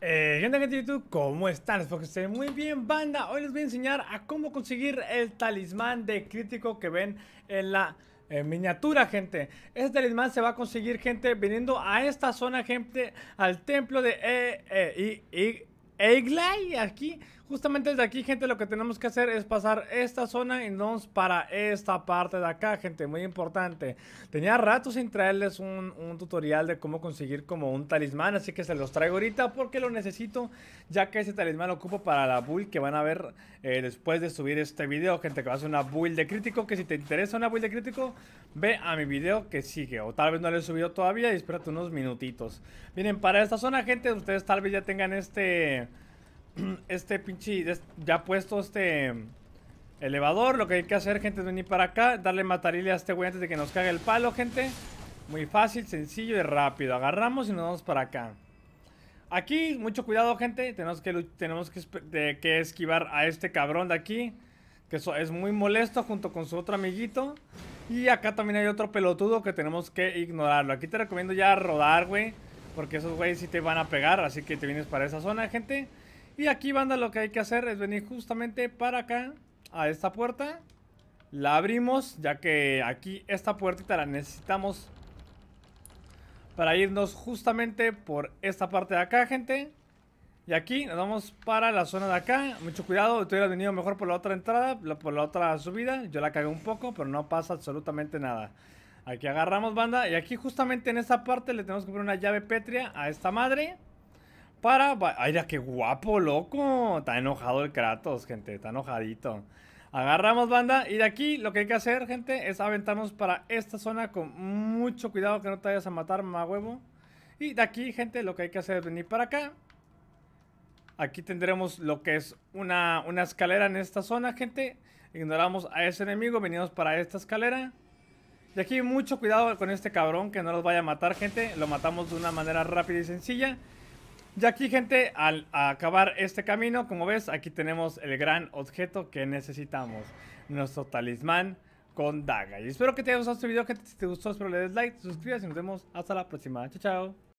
Eh, ¿Qué gente de YouTube? ¿Cómo están? Espero que estén muy bien, banda. Hoy les voy a enseñar a cómo conseguir el talismán de crítico que ven en la miniatura, gente. Ese talismán se va a conseguir, gente, viniendo a esta zona, gente, al templo de e -E -I -I Eglay, aquí, justamente desde aquí, gente, lo que tenemos que hacer es pasar esta zona y nos para esta parte de acá, gente, muy importante. Tenía rato sin traerles un, tutorial de cómo conseguir como un talismán, así que se los traigo ahorita porque lo necesito, ya que ese talismán lo ocupo para la build que van a ver eh, después de subir este video, gente, que va a ser una build de crítico, que si te interesa una build de crítico, ve a mi video que sigue, o tal vez no lo he subido todavía y espérate unos minutitos. Miren, para esta zona, gente, ustedes tal vez ya tengan este este pinche, ya puesto este mm, elevador, lo que hay que hacer, gente, es venir para acá, darle matarile a este güey antes de que nos cague el palo, gente. Muy fácil, sencillo y rápido. Agarramos y nos vamos para acá. Aquí, mucho cuidado, gente. Tenemos que, tenemos que, esquivar a este cabrón de aquí. Que es muy molesto junto con su otro amiguito. Y acá también hay otro pelotudo que tenemos que ignorarlo. Aquí te recomiendo ya rodar, güey. Porque esos güeyes sí te van a pegar. Así que te vienes para esa zona, gente. Y aquí, banda, lo que hay que hacer es venir justamente para acá, a esta puerta. La abrimos, ya que aquí esta puertita la necesitamos para irnos justamente por esta parte de acá, gente. Y aquí nos vamos para la zona de acá. Mucho cuidado, tú hubieras venido mejor por la otra entrada, por la otra subida. Yo la cagué un poco, pero no pasa absolutamente nada. Aquí agarramos, banda. Y aquí justamente en esta parte le tenemos que poner una llave petria a esta madre para... ¡Ay, qué guapo, loco! Está enojado el Kratos, gente. Está enojadito. Agarramos banda y de aquí lo que hay que hacer, gente, es aventarnos para esta zona con mucho cuidado que no te vayas a matar, más huevo. Y de aquí, gente, lo que hay que hacer es venir para acá. Aquí tendremos lo que es una, una escalera en esta zona, gente. Ignoramos a ese enemigo, venimos para esta escalera. Y aquí mucho cuidado con este cabrón que no nos vaya a matar, gente. Lo matamos de una manera rápida y sencilla. Y aquí, gente, al acabar este camino, como ves, aquí tenemos el gran objeto que necesitamos. Nuestro talismán con daga. Y espero que te haya gustado este video, gente. Si te gustó, espero le des like, suscríbete y nos vemos hasta la próxima. Chao, chao.